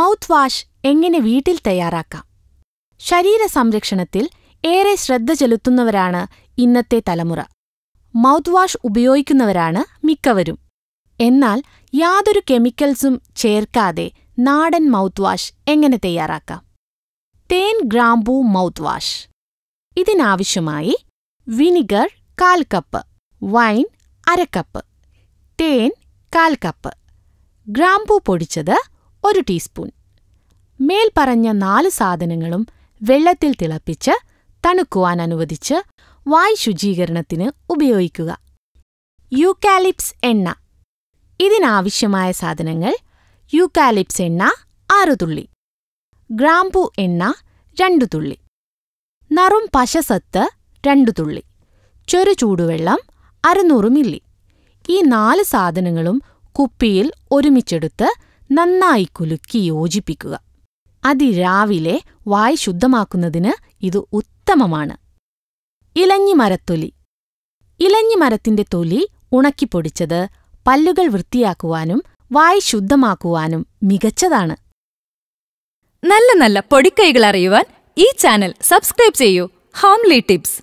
mouth wash എങ്ങനെ വീട്ടിൽ തയ്യാറാക്കാം ശരീര സംരക്ഷണത്തിൽ ഏറെ ശ്രദ്ധ ചെലുത്തുന്നവരാണ് ഇന്നത്തെ തലമുറ മൗത്ത് വാഷ് ഉപയോഗിക്കുന്നവരാണ് മിക്കവരും എന്നാൽ യാതൊരു കെമിക്കൽസും ചേർക്കാതെ നാടൻ മൗത്ത് വാഷ് എങ്ങനെ തയ്യാറാക്കാം തേൻ ഗ്രാമ്പൂ മൗത്ത് വാഷ് ഇതിനാവശ്യമായി വിനിഗർ കാൽ കപ്പ് വൈൻ അരക്കപ്പ് തേൻ കാൽ കപ്പ് ഗ്രാമ്പൂ പൊടിച്ചത് ഒരു ടീസ്പൂൺ മേൽപ്പറഞ്ഞ നാല് സാധനങ്ങളും വെള്ളത്തിൽ തിളപ്പിച്ച് തണുക്കുവാൻ അനുവദിച്ച് വായു ശുചീകരണത്തിന് ഉപയോഗിക്കുക യൂക്കാലിപ്സ് എണ്ണ ഇതിനാവശ്യമായ സാധനങ്ങൾ യൂക്കാലിപ്സ് എണ്ണ ആറു തുള്ളി ഗ്രാമ്പു എണ്ണ രണ്ടു തുള്ളി നറും പശസത്ത് രണ്ടു തുള്ളി ചെറു ചൂടുവെള്ളം അറുന്നൂറ് മില്ലി ഈ നാല് സാധനങ്ങളും കുപ്പിയിൽ ഒരുമിച്ചെടുത്ത് നന്നായി കുലുക്കി യോജിപ്പിക്കുക അതിരാവിലെ വായ് ശുദ്ധമാക്കുന്നതിന് ഇത് ഉത്തമമാണ് ഇലഞ്ഞിമരത്തൊലി ഇലഞ്ഞിമരത്തിന്റെ തൊലി ഉണക്കിപ്പൊടിച്ചത് പല്ലുകൾ വൃത്തിയാക്കുവാനും വായ് ശുദ്ധമാക്കുവാനും മികച്ചതാണ് നല്ല നല്ല പൊടിക്കൈകൾ അറിയുവാൻ ഈ ചാനൽ സബ്സ്ക്രൈബ് ചെയ്യൂ ഹോംലി ടിപ്സ്